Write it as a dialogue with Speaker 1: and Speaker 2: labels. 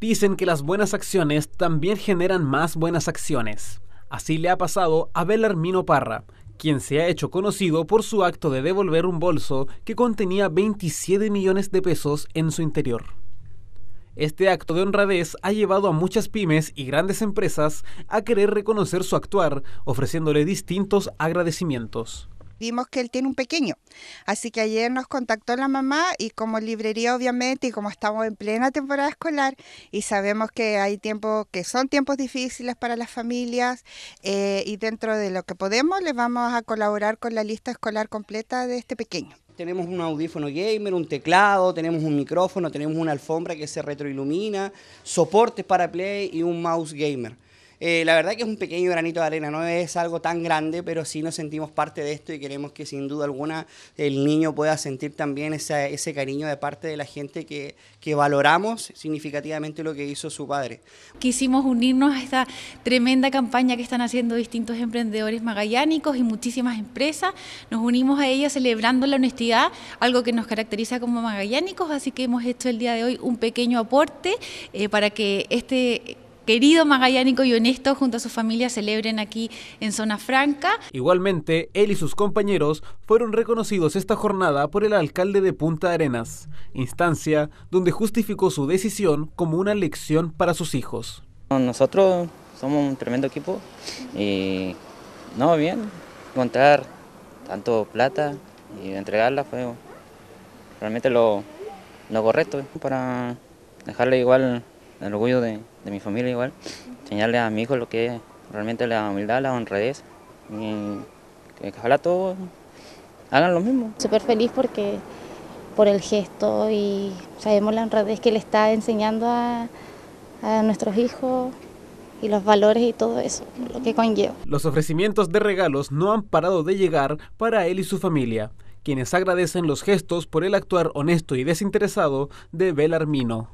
Speaker 1: Dicen que las buenas acciones también generan más buenas acciones. Así le ha pasado a Belarmino Parra, quien se ha hecho conocido por su acto de devolver un bolso que contenía 27 millones de pesos en su interior. Este acto de honradez ha llevado a muchas pymes y grandes empresas a querer reconocer su actuar, ofreciéndole distintos agradecimientos
Speaker 2: vimos que él tiene un pequeño. Así que ayer nos contactó la mamá y como librería obviamente y como estamos en plena temporada escolar y sabemos que hay tiempo, que son tiempos difíciles para las familias eh, y dentro de lo que podemos les vamos a colaborar con la lista escolar completa de este pequeño
Speaker 3: tenemos un audífono gamer, un teclado, tenemos un micrófono, tenemos una alfombra que se retroilumina, soportes para play y un mouse gamer. Eh, la verdad que es un pequeño granito de arena, no es algo tan grande, pero sí nos sentimos parte de esto y queremos que sin duda alguna el niño pueda sentir también ese cariño de parte de la gente que, valoramos significativamente lo que hizo su padre.
Speaker 4: Quisimos unirnos a esta tremenda campaña que están haciendo distintos emprendedores magallánicos y muchísimas empresas. Nos unimos a ella celebrando la honestidad, algo que nos caracteriza como magallánicos, así que hemos hecho el día de hoy un pequeño aporte eh, para que este querido magallánico y honesto junto a su familia celebren aquí en Zona Franca.
Speaker 1: Igualmente, él y sus compañeros fueron reconocidos esta jornada por el alcalde de Punta Arenas, instancia donde justificó su decisión como una lección para sus hijos.
Speaker 5: Nosotros somos un tremendo equipo y no, bien, encontrar tanto plata y entregarla fue realmente lo, lo correcto para dejarle igual el orgullo de, de mi familia igual, enseñarle a mi hijo lo que es realmente la humildad, la honradez, y que ojalá todos hagan lo mismo. Súper feliz
Speaker 4: porque por el gesto y sabemos la honradez que le está enseñando a, a nuestros hijos y los valores y todo eso, lo que conlleva.
Speaker 1: Los ofrecimientos de regalos no han parado de llegar para él y su familia, quienes agradecen los gestos por el actuar honesto y desinteresado de Belarmino.